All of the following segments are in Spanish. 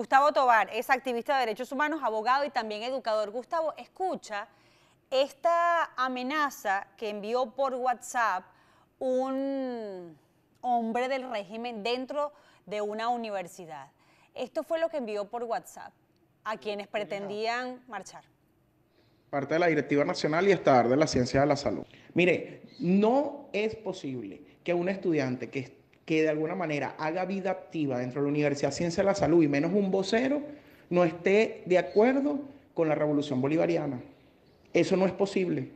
Gustavo Tobar es activista de derechos humanos, abogado y también educador. Gustavo, escucha esta amenaza que envió por WhatsApp un hombre del régimen dentro de una universidad. Esto fue lo que envió por WhatsApp a quienes pretendían marchar. Parte de la Directiva Nacional y Estadar de la Ciencia de la Salud. Mire, no es posible que un estudiante que que de alguna manera haga vida activa dentro de la Universidad Ciencia de la Salud y menos un vocero no esté de acuerdo con la revolución bolivariana. Eso no es posible.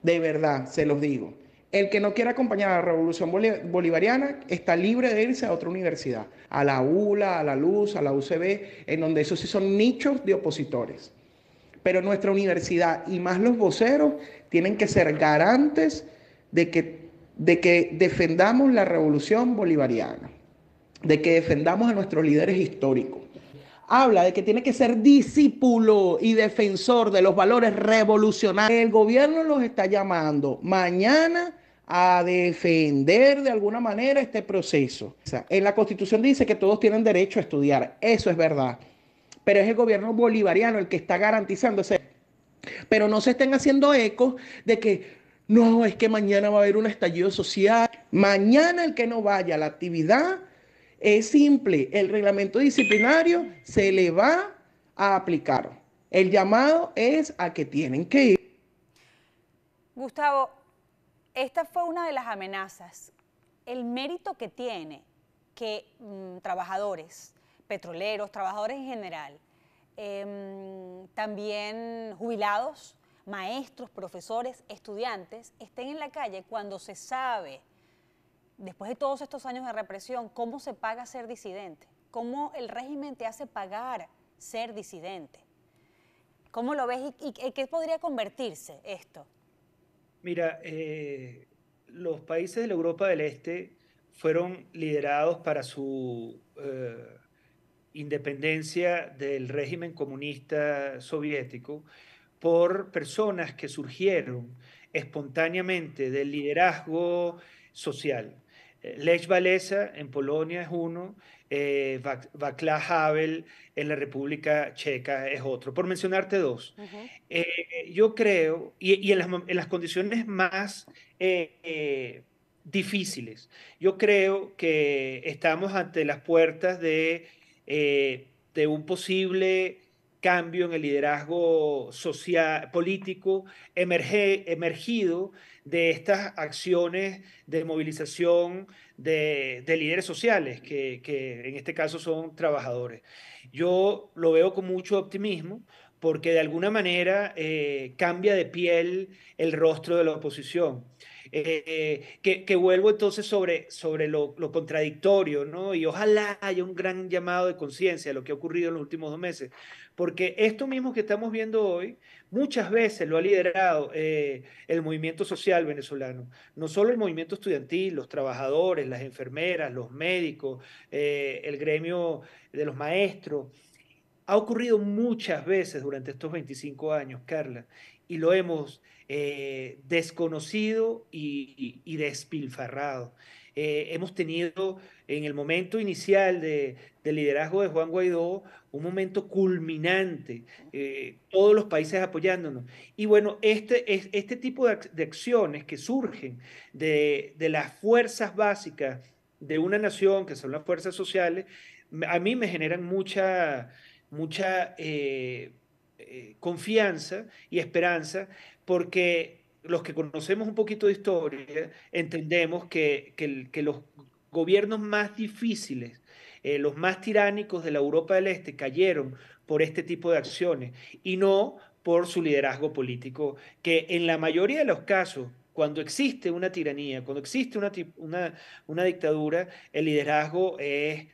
De verdad, se los digo. El que no quiera acompañar a la revolución bolivariana está libre de irse a otra universidad, a la ULA, a la Luz, a la UCB, en donde esos sí son nichos de opositores. Pero nuestra universidad y más los voceros tienen que ser garantes de que de que defendamos la revolución bolivariana, de que defendamos a nuestros líderes históricos. Habla de que tiene que ser discípulo y defensor de los valores revolucionarios. El gobierno los está llamando mañana a defender de alguna manera este proceso. en la constitución dice que todos tienen derecho a estudiar, eso es verdad, pero es el gobierno bolivariano el que está garantizando ese... Pero no se estén haciendo ecos de que no, es que mañana va a haber un estallido social. Mañana el que no vaya a la actividad es simple. El reglamento disciplinario se le va a aplicar. El llamado es a que tienen que ir. Gustavo, esta fue una de las amenazas. El mérito que tiene que mm, trabajadores, petroleros, trabajadores en general, em, también jubilados, maestros, profesores, estudiantes estén en la calle cuando se sabe, después de todos estos años de represión, cómo se paga ser disidente, cómo el régimen te hace pagar ser disidente. ¿Cómo lo ves y, qué podría convertirse esto? Mira, eh, los países de la Europa del Este fueron liderados para su eh, independencia del régimen comunista soviético por personas que surgieron espontáneamente del liderazgo social. Eh, Lech Walesa en Polonia es uno, eh, Václav Havel en la República Checa es otro, por mencionarte dos. Eh, yo creo, y, en, las, condiciones más difíciles, yo creo que estamos ante las puertas de, de un posible cambio en el liderazgo social, político emergido de estas acciones de movilización de, líderes sociales, que en este caso son trabajadores. Yo lo veo con mucho optimismo porque de alguna manera eh, cambia de piel el rostro de la oposición. Eh, eh, que, vuelvo entonces sobre, sobre lo, contradictorio, ¿no? Y ojalá haya un gran llamado de conciencia de lo que ha ocurrido en los últimos dos meses, porque esto mismo que estamos viendo hoy, muchas veces lo ha liderado el movimiento social venezolano, no solo el movimiento estudiantil, los trabajadores, las enfermeras, los médicos, el gremio de los maestros ha ocurrido muchas veces durante estos 25 años, Carla, y lo hemos eh, desconocido y, despilfarrado. Eh, hemos tenido en el momento inicial de, del liderazgo de Juan Guaidó un momento culminante, eh, todos los países apoyándonos. Y bueno, este, es, este tipo de, acciones que surgen de, de las fuerzas básicas de una nación, que son las fuerzas sociales, a mí me generan mucha mucha eh, eh, confianza y esperanza, porque los que conocemos un poquito de historia entendemos que, que, los gobiernos más difíciles, eh, los más tiránicos de la Europa del Este cayeron por este tipo de acciones y no por su liderazgo político, que en la mayoría de los casos cuando existe una tiranía, cuando existe una, una, una, dictadura, el liderazgo es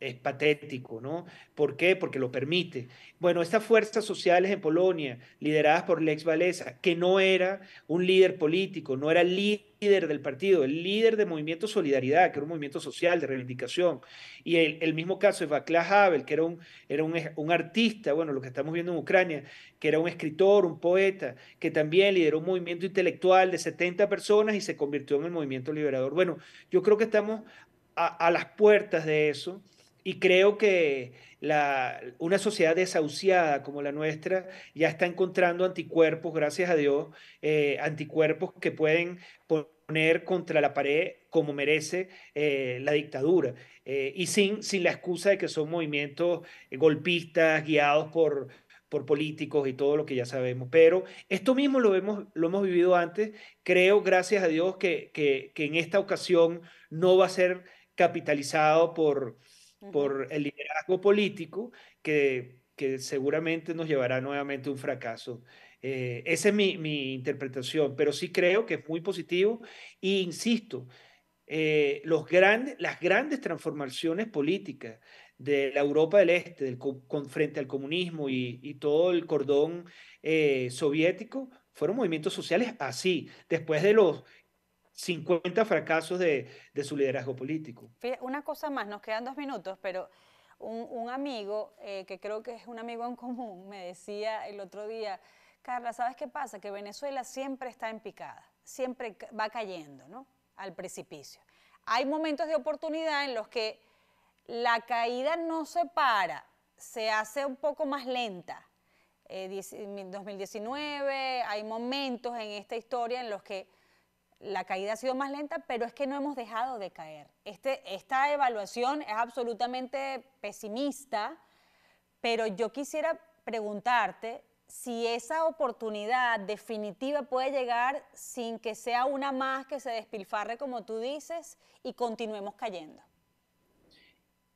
es patético, ¿no? ¿Por qué? Porque lo permite. Bueno, estas fuerzas sociales en Polonia, lideradas por Lex Valesa, que no era un líder político, no era líder del partido, el líder del movimiento Solidaridad, que era un movimiento social de reivindicación, y el, mismo caso de Václav Havel, que era, un, era un, artista, bueno, lo que estamos viendo en Ucrania, que era un escritor, un poeta, que también lideró un movimiento intelectual de 70 personas y se convirtió en el movimiento liberador. Bueno, yo creo que estamos a las puertas de eso y creo que la, una sociedad desahuciada como la nuestra ya está encontrando anticuerpos, gracias a Dios, eh, anticuerpos que pueden poner contra la pared como merece eh, la dictadura. Eh, y sin, sin la excusa de que son movimientos golpistas, guiados por, por políticos y todo lo que ya sabemos. Pero esto mismo lo hemos, lo hemos vivido antes. Creo, gracias a Dios, que, que en esta ocasión no va a ser capitalizado por, por el liderazgo político que, seguramente nos llevará nuevamente a un fracaso. Eh, esa es mi, mi, interpretación, pero sí creo que es muy positivo e insisto, eh, los grandes, las grandes transformaciones políticas de la Europa del Este con, frente al comunismo y, todo el cordón eh, soviético fueron movimientos sociales así, después de los 50 fracasos de, su liderazgo político. Una cosa más, nos quedan dos minutos, pero un, amigo, eh, que creo que es un amigo en común, me decía el otro día, Carla, ¿sabes qué pasa? Que Venezuela siempre está en picada, siempre va cayendo ¿no? al precipicio. Hay momentos de oportunidad en los que la caída no se para, se hace un poco más lenta. En eh, 2019, hay momentos en esta historia en los que la caída ha sido más lenta, pero es que no hemos dejado de caer. Este, esta evaluación es absolutamente pesimista, pero yo quisiera preguntarte si esa oportunidad definitiva puede llegar sin que sea una más que se despilfarre, como tú dices, y continuemos cayendo.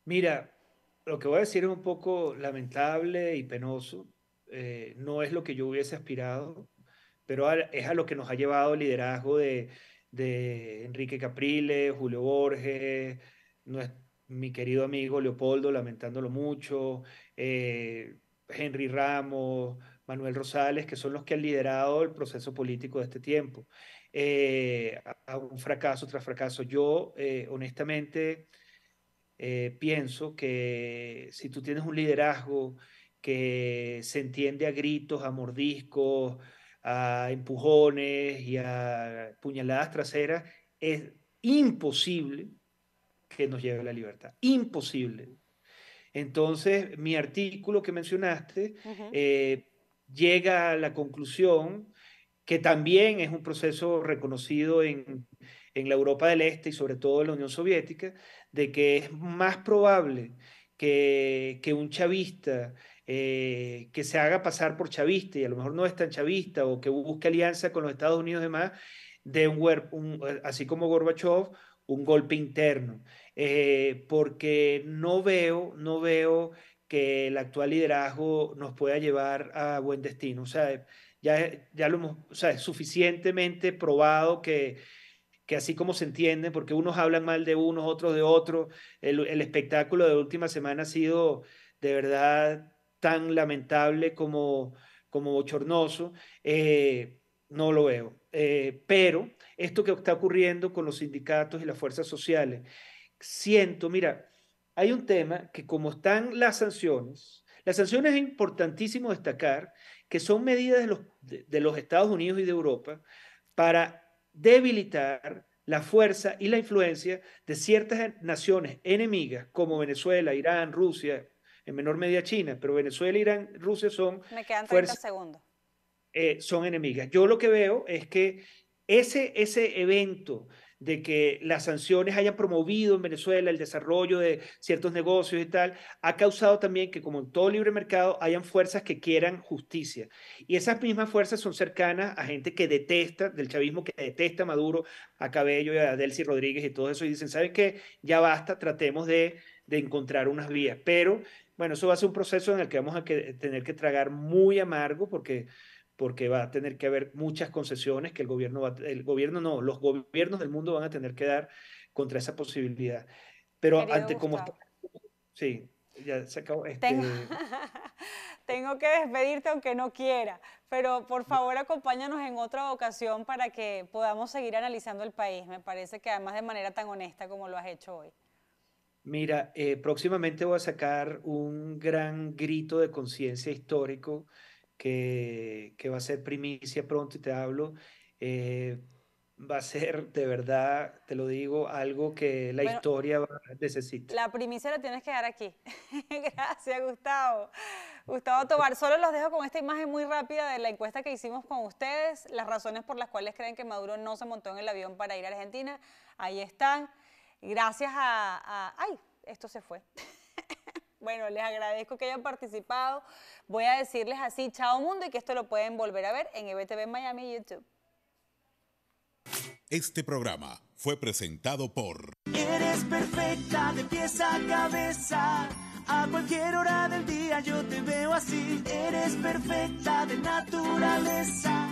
Mira, lo que voy a decir es un poco lamentable y penoso. Eh, no es lo que yo hubiese aspirado pero es a lo que nos ha llevado el liderazgo de, Enrique Capriles, Julio Borges, mi querido amigo Leopoldo, lamentándolo mucho, eh, Henry Ramos, Manuel Rosales, que son los que han liderado el proceso político de este tiempo. Eh, a un fracaso tras fracaso. Yo, eh, honestamente, pienso que si tú tienes un liderazgo que se entiende a gritos, a mordiscos, a empujones y a puñaladas traseras, es imposible que nos lleve a la libertad. Imposible. Entonces, mi artículo que mencionaste eh, llega a la conclusión que también es un proceso reconocido en, la Europa del Este y sobre todo en la Unión Soviética, de que es más probable que, que un chavista eh, que se haga pasar por chavista y a lo mejor no es tan chavista o que busque alianza con los Estados Unidos y demás, de un, eh, así como Gorbachev, un golpe interno. Eh, porque no veo, no veo que el actual liderazgo nos pueda llevar a buen destino. O sea, ya, ya lo hemos, o sea, es suficientemente probado que, que así como se entiende, porque unos hablan mal de unos, otros de otros, el, el espectáculo de última semana ha sido de verdad tan lamentable como, como bochornoso, eh, no lo veo. Eh, pero esto que está ocurriendo con los sindicatos y las fuerzas sociales, siento, mira, hay un tema que como están las sanciones, las sanciones es importantísimo destacar que son medidas de los, de los Estados Unidos y de Europa para debilitar la fuerza y la influencia de ciertas naciones enemigas como Venezuela, Irán, Rusia, en menor medida China, pero Venezuela, Irán, Rusia son... Me quedan 30 fuerzas, segundos. Eh, son enemigas. Yo lo que veo es que ese, ese evento de que las sanciones hayan promovido en Venezuela el desarrollo de ciertos negocios y tal, ha causado también que, como en todo libre mercado, hayan fuerzas que quieran justicia. Y esas mismas fuerzas son cercanas a gente que detesta, del chavismo que detesta a Maduro, a Cabello y a Delcy Rodríguez y todo eso, y dicen, ¿saben qué? Ya basta, tratemos de de encontrar unas vías. Pero bueno, eso va a ser un proceso en el que vamos a tener que tragar muy amargo porque porque va a tener que haber muchas concesiones que el gobierno va, el gobierno no, los gobiernos del mundo van a tener que dar contra esa posibilidad. Pero ante cómo como sí, ya se acabó este tengo que despedirte aunque no quiera, pero por favor acompáñanos en otra ocasión para que podamos seguir analizando el país. Me parece que además de manera tan honesta como lo has hecho hoy. Mira, eh, próximamente voy a sacar un gran grito de conciencia histórico que, va a ser primicia pronto y te hablo. Eh, va a ser de verdad, te lo digo, algo que la historia necesita. La primicia la tienes que dar aquí. Gracias, Gustavo. Gustavo Tobar, solo los dejo con esta imagen muy rápida de la encuesta que hicimos con ustedes, las razones por las cuales creen que Maduro no se montó en el avión para ir a Argentina. Ahí están gracias a, ¡Ay! Esto se fue. Bueno, les agradezco que hayan participado. Voy a decirles así, chao mundo, y que esto lo pueden volver a ver en EBTV Miami YouTube. Este programa fue presentado por... Eres perfecta de pies a cabeza. A cualquier hora del día yo te veo así. Eres perfecta de naturaleza.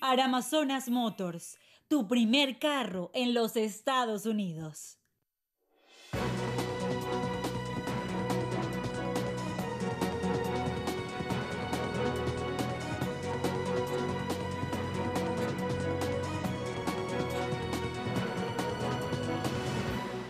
Aramazonas Motors tu primer carro en los Estados Unidos.